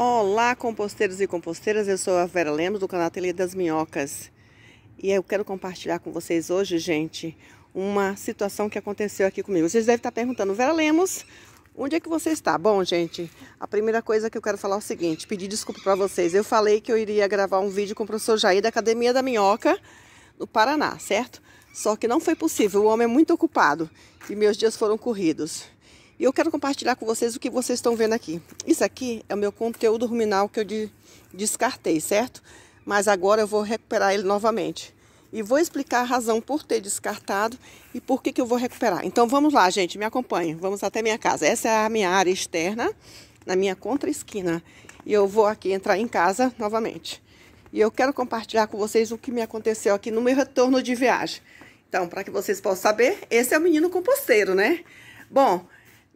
Olá, composteiros e composteiras. Eu sou a Vera Lemos do canal Ateliê das Minhocas. E eu quero compartilhar com vocês hoje, gente, uma situação que aconteceu aqui comigo. Vocês devem estar perguntando, Vera Lemos, onde é que você está? Bom, gente, a primeira coisa que eu quero falar é o seguinte, pedir desculpa para vocês. Eu falei que eu iria gravar um vídeo com o professor Jair da Academia da Minhoca, no Paraná, certo? Só que não foi possível, o homem é muito ocupado e meus dias foram corridos. E eu quero compartilhar com vocês o que vocês estão vendo aqui. Isso aqui é o meu conteúdo ruminal que eu de, descartei, certo? Mas agora eu vou recuperar ele novamente. E vou explicar a razão por ter descartado e por que, que eu vou recuperar. Então vamos lá, gente, me acompanhe. Vamos até minha casa. Essa é a minha área externa, na minha contra-esquina. E eu vou aqui entrar em casa novamente. E eu quero compartilhar com vocês o que me aconteceu aqui no meu retorno de viagem. Então, para que vocês possam saber, esse é o menino composteiro, né? Bom,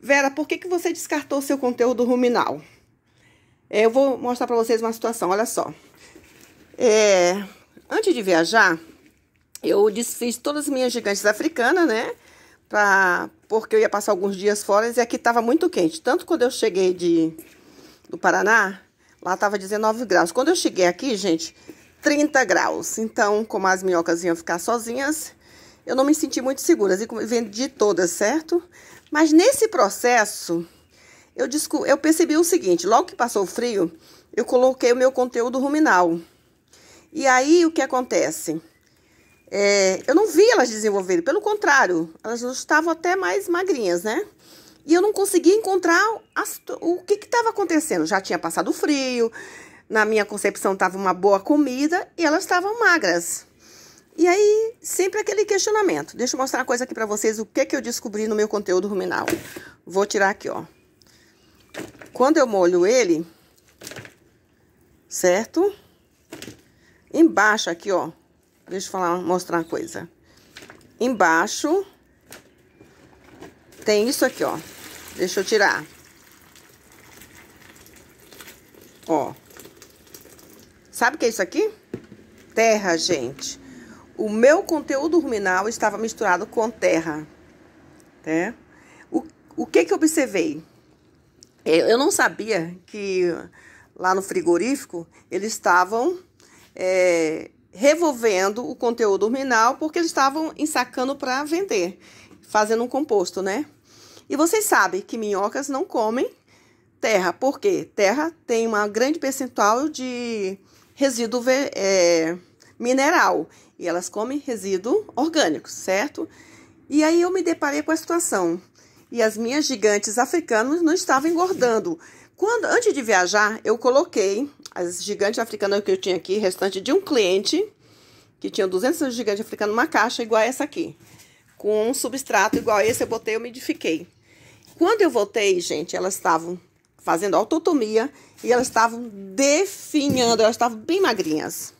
Vera, por que, que você descartou seu conteúdo ruminal? É, eu vou mostrar para vocês uma situação, olha só. É, antes de viajar, eu desfiz todas as minhas gigantes africanas, né? Pra, porque eu ia passar alguns dias fora e aqui estava muito quente. Tanto quando eu cheguei de, do Paraná, lá estava 19 graus. Quando eu cheguei aqui, gente, 30 graus. Então, como as minhocas iam ficar sozinhas, eu não me senti muito segura, vendi todas, certo? Mas nesse processo, eu, eu percebi o seguinte: logo que passou o frio, eu coloquei o meu conteúdo ruminal. E aí o que acontece? É, eu não vi elas desenvolverem, pelo contrário, elas estavam até mais magrinhas, né? E eu não conseguia encontrar as, o que estava acontecendo. Já tinha passado o frio, na minha concepção estava uma boa comida e elas estavam magras. E aí, sempre aquele questionamento. Deixa eu mostrar uma coisa aqui para vocês, o que, que eu descobri no meu conteúdo ruminal. Vou tirar aqui, ó. Quando eu molho ele, certo? Embaixo aqui, ó. Deixa eu falar, mostrar uma coisa. Embaixo tem isso aqui, ó. Deixa eu tirar. Ó. Sabe o que é isso aqui? Terra, gente. O meu conteúdo ruminal estava misturado com terra. Né? O, o que que eu observei? Eu não sabia que lá no frigorífico eles estavam é, revolvendo o conteúdo ruminal porque eles estavam ensacando para vender, fazendo um composto, né? E vocês sabem que minhocas não comem terra, porque terra tem uma grande percentual de resíduo é, mineral e elas comem resíduo orgânico, certo? E aí eu me deparei com a situação. E as minhas gigantes africanas não estavam engordando. Quando antes de viajar, eu coloquei as gigantes africanas que eu tinha aqui, restante de um cliente que tinha 200 gigantes africanas, numa caixa igual a essa aqui, com um substrato igual a esse eu botei, eu umidifiquei. Quando eu voltei, gente, elas estavam fazendo autotomia e elas estavam definhando, elas estavam bem magrinhas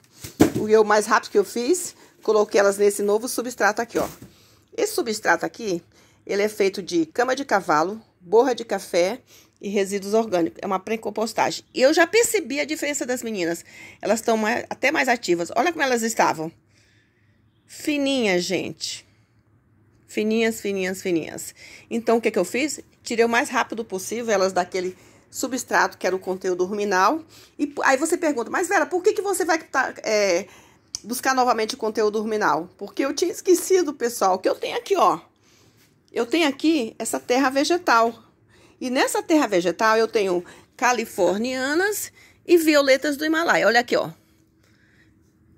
o eu mais rápido que eu fiz, coloquei elas nesse novo substrato aqui, ó. Esse substrato aqui, ele é feito de cama de cavalo, borra de café e resíduos orgânicos. É uma pré-compostagem. E eu já percebi a diferença das meninas. Elas estão até mais ativas. Olha como elas estavam. Fininhas, gente. Fininhas, fininhas, fininhas. Então, o que, que eu fiz? Tirei o mais rápido possível elas daquele substrato, que era o conteúdo ruminal. E aí você pergunta, mas Vera, por que, que você vai tá, é, buscar novamente o conteúdo ruminal? Porque eu tinha esquecido, pessoal, que eu tenho aqui, ó. Eu tenho aqui essa terra vegetal. E nessa terra vegetal eu tenho californianas e violetas do Himalaia. Olha aqui, ó.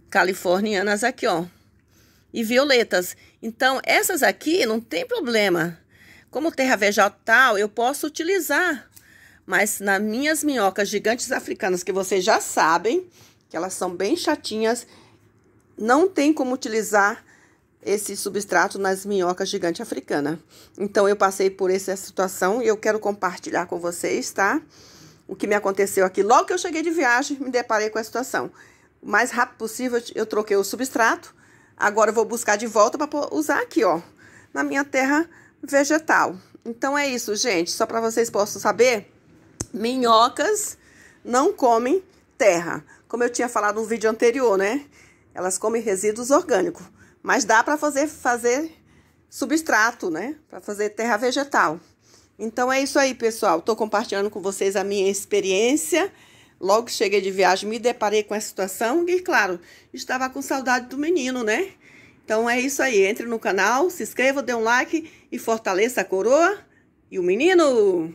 Californianas aqui, ó. E violetas. Então, essas aqui não tem problema. Como terra vegetal, eu posso utilizar mas nas minhas minhocas gigantes africanas, que vocês já sabem, que elas são bem chatinhas, não tem como utilizar esse substrato nas minhocas gigante africana. Então, eu passei por essa situação e eu quero compartilhar com vocês, tá? O que me aconteceu aqui. Logo que eu cheguei de viagem, me deparei com a situação. O mais rápido possível, eu troquei o substrato. Agora, eu vou buscar de volta para usar aqui, ó, na minha terra vegetal. Então, é isso, gente. Só para vocês possam saber Minhocas não comem terra. Como eu tinha falado no vídeo anterior, né? Elas comem resíduos orgânicos. Mas dá para fazer, fazer substrato, né? Para fazer terra vegetal. Então é isso aí, pessoal. Estou compartilhando com vocês a minha experiência. Logo que cheguei de viagem, me deparei com a situação e, claro, estava com saudade do menino, né? Então é isso aí. Entre no canal, se inscreva, dê um like e fortaleça a coroa e o menino.